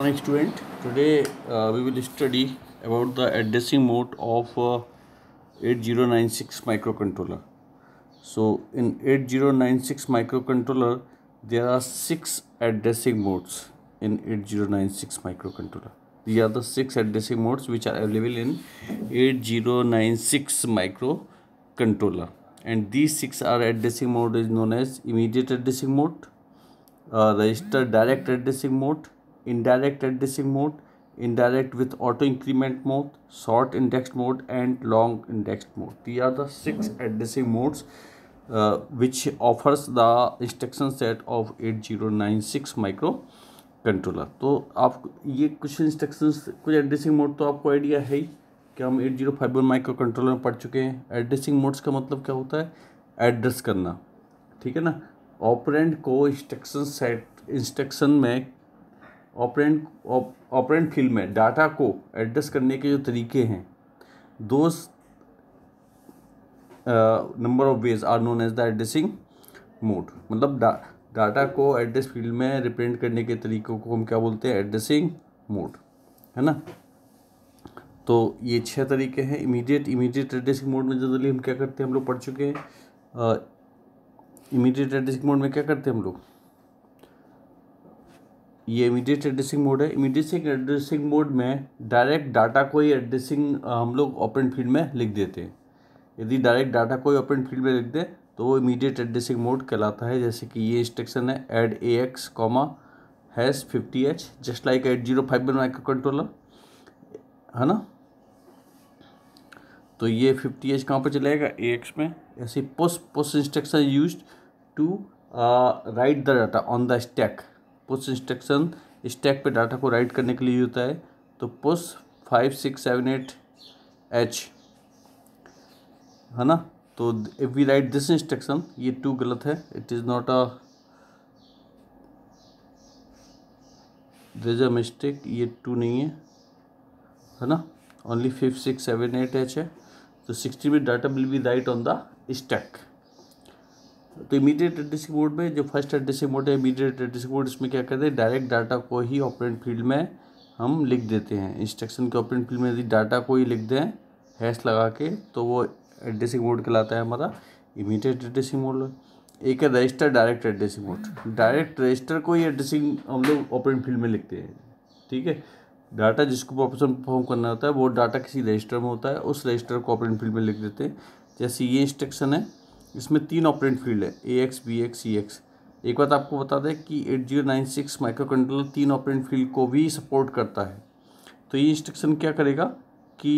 Morning student, today uh, we will study about the addressing mode of uh, 8096 microcontroller. So in 8096 microcontroller, there are six addressing modes in 8096 microcontroller. These are the six addressing modes which are available in 8096 microcontroller. And these six are addressing mode is known as immediate addressing mode, uh, register direct addressing mode, indirect addressing mode, indirect with auto increment mode, short indexed mode and long indexed mode. These are the 6 addressing modes uh, which offers the instruction set of 8096 microcontroller. तो आप ये कुछ instructions कुछ addressing mode तो आपको idea है ही कि हम 8051 माइक्रोकंट्रोलर में पढ़ चुके हैं एड्रेसिंग मोड्स का मतलब क्या होता है एड्रेस करना ठीक है ना ऑपरेंड को इंस्ट्रक्शन सेट इंस्ट्रक्शन में ऑपरेंट ऑपरेंट फील्ड में डाटा को एड्रेस करने के जो तरीके हैं those number of ways are known as the addressing mode मतलब डाटा को एड्रेस फील्ड में रिप्रेजेंट करने के तरीकों को हम क्या बोलते हैं एड्रेसिंग मोड है ना तो ये छह तरीके हैं इमीडिएट इमीडिएट एड्रेसिंग मोड में जनरली हम क्या करते हैं हम लोग पढ़ चुके हैं इमीडिएट एड्रेसिंग मोड में क्या करते हैं हम लोग ये इमीडिएट एड्रेसिंग मोड है इमीडिएट एड्रेसिंग मोड में डायरेक्ट डाटा को ही एड्रेसिंग हम लोग ओपन फील्ड में लिख देते हैं यदि डायरेक्ट डाटा को ही ओपन फील्ड में लिख दें तो वो इमीडिएट एड्रेसिंग मोड कहलाता है जैसे कि ये इंस्ट्रक्शन है add A X comma has fifty H just like eight zero five one microcontroller है ना तो ये फिफ्टी एच कहाँ पर चलेगा ए एक्स में ऐसे post post instruction use to write the data on the stack push instruction stack पे डाटा को राइट करने के लिए होता है तो push five six seven eight H है ना तो if we write this instruction ये टू गलत है it is not a is a mistake ये टू नहीं है है ना only fifth six seven eight H है तो sixty bit data will be write on the stack तो इमीडिएट एड्रेसिंग मोड में जो फर्स्ट एड्रेसिंग मोड है इमीडिएट एड्रेसिंग मोड इसमें क्या करते हैं डायरेक्ट डाटा को ही ऑपरेंट फील्ड में हम लिख देते हैं इंस्ट्रक्शन के ऑपरेंट फील्ड में यदि डाटा को ही लिख दें हैश लगा के तो वो एड्रेसिंग मोड कहलाता है हमारा इमीडिएट एड्रेसिंग मोड एक है register direct addressing mode direct register को ही एड्रेसिंग हम लोग ऑपरेंट फील्ड में लिखते हैं ठीक है डाटा जिसको ऑपरेशन परफॉर्म करना होता है वो डाटा किसी रजिस्टर में होता है उस रजिस्टर को ऑपरेंट फील्ड में लिख देते हैं जैसे ये इंस्ट्रक्शन है इसमें तीन ऑपरेंट फील्ड है A X B X C X एक बात आपको बता दें कि eight zero nine six microcontroller तीन ऑपरेंट फील्ड को भी सपोर्ट करता है तो ये इंस्ट्रक्शन क्या करेगा कि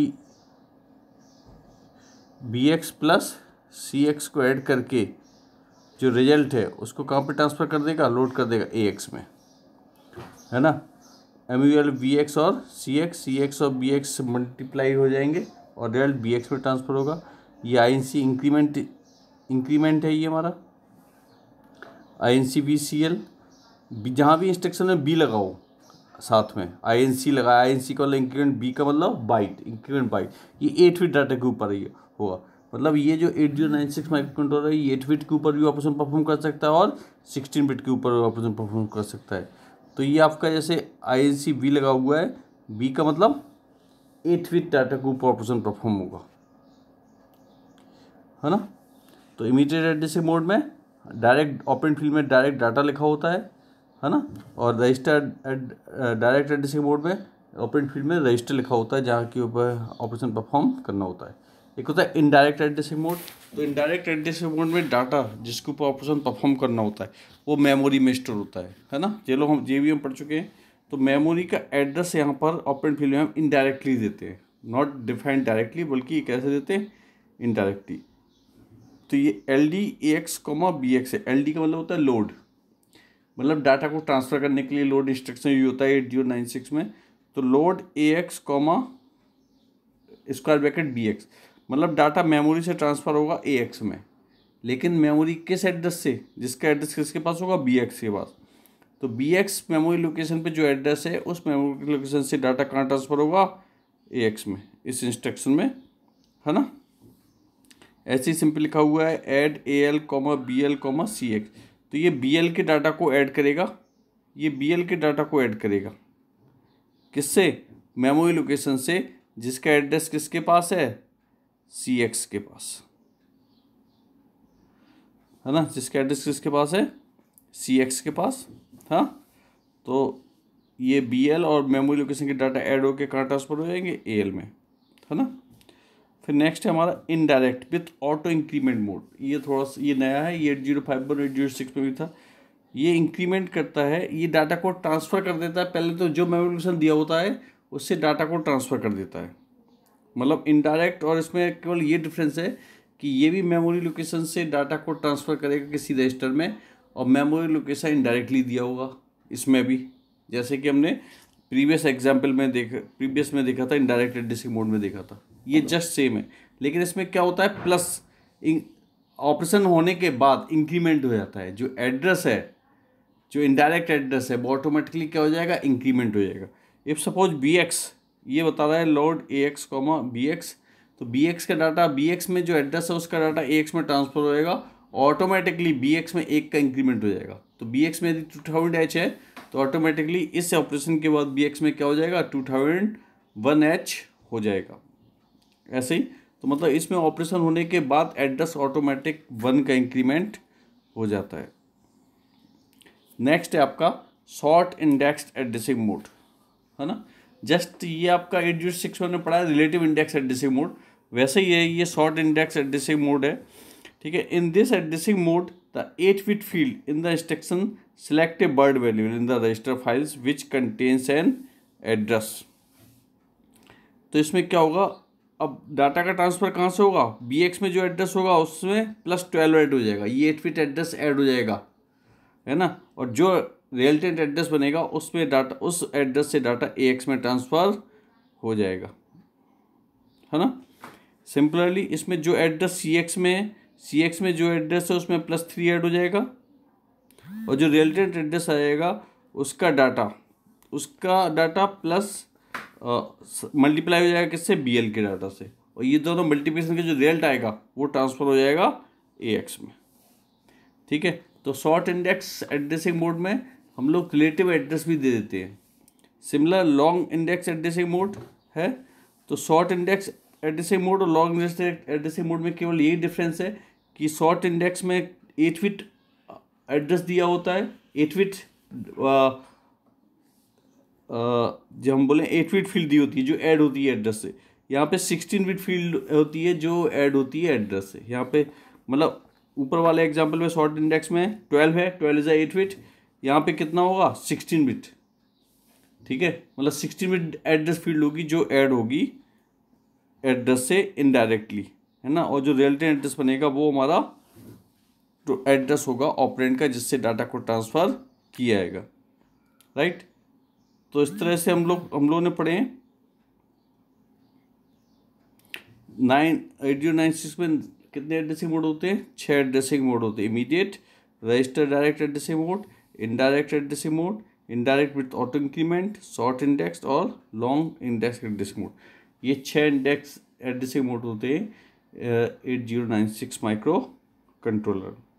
B X plus C X को ऐड करके जो रिजल्ट है उसको कहाँ पर ट्रांसफ़र कर देगा लोड कर देगा ए एक्स में है ना M U L B X और सी एक्स सी एक्स और बी एक्स मल्टीप्लाई हो जाएंगे और रिजल्ट बी एक्स में ट्रांसफ़र होगा ये आई सी इंक्रीमेंट इंक्रीमेंट है ये हमारा I N C B C L जहाँ भी इंस्ट्रक्शन में बी लगाओ साथ में आई एन सी लगा आई एन सी का मतलब इंक्रीमेंट बी का मतलब बाइट इंक्रीमेंट बाइट ये एट फिट डाटा के ऊपर ये होगा मतलब ये जो eight zero nine six microcontroller है ये एट फिट के ऊपर भी ऑपरेशन परफॉर्म कर सकता है और सिक्सटीन फिट के ऊपर ऑपरेशन परफॉर्म कर सकता है तो ये आपका जैसे आई एन सी बी लगा हुआ है बी का मतलब एट फिट डाटा के ऊपर ऑपरेशन परफॉर्म होगा है ना तो इमीडिएट एड्रेसिंग मोड में डायरेक्ट ओपन फील्ड में डायरेक्ट डाटा लिखा होता है है ना और रजिस्टर डायरेक्ट एड्रेसिंग मोड में ऑपरेंट फील्ड में रजिस्टर लिखा होता है जहाँ के ऊपर ऑपरेशन परफॉर्म करना होता है एक होता है इनडायरेक्ट एड्रेसिंग मोड तो इनडायरेक्ट एड्रेसिंग मोड में डाटा जिसके ऊपर ऑपरेशन परफॉर्म करना होता है वो मेमोरी में स्टोर होता है है ना ये लोग हम जे भी हम पढ़ चुके हैं तो मेमोरी का एड्रेस यहाँ पर ऑपरेंट फील्ड में हम इनडायरेक्टली देते हैं नॉट डिफाइंड डायरेक्टली बल्कि कैसे देते हैं इनडायरेक्टली तो ये L D A X comma B X है एल डी का मतलब होता है लोड मतलब डाटा को ट्रांसफ़र करने के लिए लोड इंस्ट्रक्शन यूज होता है एट जीरो नाइन सिक्स में तो load A X comma square bracket B X मतलब डाटा मेमोरी से ट्रांसफ़र होगा ए एक्स में लेकिन मेमोरी किस एड्रेस से जिसका एड्रेस किसके पास होगा बी एक्स के पास तो बी एक्स मेमोरी लोकेशन पे जो एड्रेस है उस मेमोरी लोकेशन से डाटा कहाँ ट्रांसफ़र होगा ए एक्स में इस इंस्ट्रक्शन में है ना ऐसे ही सिंपल लिखा हुआ है add A L comma B L comma C X तो ये बी एल के डाटा को ऐड करेगा ये बी एल के डाटा को ऐड करेगा किससे मेमोरी लोकेशन से जिसका एड्रेस किसके पास है सी एक्स के पास है ना जिसका एड्रेस किसके पास है सी एक्स के पास हाँ तो ये बी एल और मेमोरी लोकेशन के डाटा ऐड होकर कहाँ ट्रांसफर हो जाएंगे ए एल में है ना फिर नेक्स्ट है हमारा indirect with auto increment mode ये थोड़ा सा ये नया है ये एट जीरो फाइव पर एट जीरो सिक्स में भी था ये इंक्रीमेंट करता है ये डाटा को ट्रांसफ़र कर देता है पहले तो जो मेमोरी लोकेशन दिया होता है उससे डाटा को ट्रांसफ़र कर देता है मतलब इनडायरेक्ट और इसमें केवल ये डिफरेंस है कि ये भी मेमोरी लोकेशन से डाटा को ट्रांसफ़र करेगा किसी रजिस्टर में और मेमोरी लोकेशन इनडायरेक्टली दिया होगा इसमें भी जैसे कि हमने प्रीवियस एग्जाम्पल में देख प्रीवियस में देखा था इनडायरेक्ट एड्रेसिंग मोड में देखा था ये जस्ट सेम है लेकिन इसमें क्या होता है प्लस ऑपरेशन होने के बाद इंक्रीमेंट हो जाता है जो एड्रेस है जो इनडायरेक्ट एड्रेस है वो ऑटोमेटिकली क्या हो जाएगा इंक्रीमेंट हो जाएगा इफ़ सपोज बी एक्स ये बता रहा है load A X comma B X तो बी एक्स का डाटा बी एक्स में जो एड्रेस है उसका डाटा ए एक्स में ट्रांसफर होएगा ऑटोमेटिकली बी एक्स में एक का इंक्रीमेंट हो जाएगा तो बी एक्स में यदि टू थाउजेंड एच है तो ऑटोमेटिकली इस ऑपरेशन के बाद बी एक्स में क्या हो जाएगा टू थाउजेंड वन एच हो जाएगा ऐसे ही तो मतलब इसमें ऑपरेशन होने के बाद एड्रेस ऑटोमेटिक वन का इंक्रीमेंट हो जाता है नेक्स्ट है आपका शॉर्ट इंडेक्स एड्रेसिंग मोड है ना जस्ट ये आपका एट जीरो सिक्स में पढ़ा है रिलेटिव इंडेक्स एड्रेसिंग मोड वैसे ही है ये शॉर्ट इंडेक्स एड्रेसिंग मोड है ठीक है in this addressing mode the eight bit field in the instruction select a bird value in the register files which contains an address तो इसमें क्या होगा अब डाटा का ट्रांसफ़र कहाँ से होगा बी एक्स में जो एड्रेस होगा उसमें प्लस ट्वेल्व ऐड हो जाएगा ये एट फिट एड्रेस ऐड हो जाएगा है ना और जो रियल टेंट एड्रेस बनेगा उसमें डाटा उस एड्रेस से डाटा ए एक्स में ट्रांसफ़र हो जाएगा है ना सिंपलरली इसमें जो एड्रेस सी एक्स में सी एक्स में जो एड्रेस है उसमें प्लस थ्री ऐड हो जाएगा और जो रियल टेंट एड्रेस आएगा उसका डाटा उसका डाटा प्लस मल्टीप्लाई हो जाएगा किससे बी एल के डाटा से और ये दोनों मल्टीप्लिकेशन का जो रिजल्ट आएगा वो ट्रांसफर हो जाएगा ए एक्स में ठीक है तो शॉर्ट इंडेक्स एड्रेसिंग मोड में हम लोग रिलेटिव एड्रेस भी दे देते हैं similar long index addressing mode है तो शॉर्ट इंडेक्स एड्रेसिंग मोड और लॉन्ग इंडेक्स एड्रेसिंग मोड में केवल यही डिफरेंस है कि शॉर्ट इंडेक्स में एट फिट एड्रेस दिया होता है एट फिट जो हम बोलें एट वीट फील्ड दी होती है जो ऐड होती है एड्रेस से यहाँ पे सिक्सटीन बिट फील्ड होती है जो ऐड होती है एड्रेस से यहाँ पे मतलब ऊपर वाले एग्जाम्पल में शॉर्ट इंडेक्स में ट्वेल्व है ट्वेल्व इज़ एट विट यहाँ पे कितना होगा सिक्सटीन बिट ठीक है मतलब सिक्सटीन बिट एड्रेस फील्ड होगी जो ऐड होगी एड्रेस से इनडायरेक्टली है ना और जो रियलिटी एड्रेस बनेगा वो हमारा तो एड्रेस होगा ऑपरेंट का जिससे डाटा को ट्रांसफ़र किया जाएगा राइट तो इस तरह से हम लोग हम लोगों ने पढ़े हैं nine eight zero nine six में कितने एड्रेसिंग मोड होते हैं छः एड्रेसिंग मोड होते हैं immediate register direct addressing mode indirect addressing mode indirect with auto increment short index और लॉन्ग इंडेक्स एड्रेसिंग मोड ये छः इंडेक्स एड्रेसिंग मोड होते हैं eight zero nine six micro controller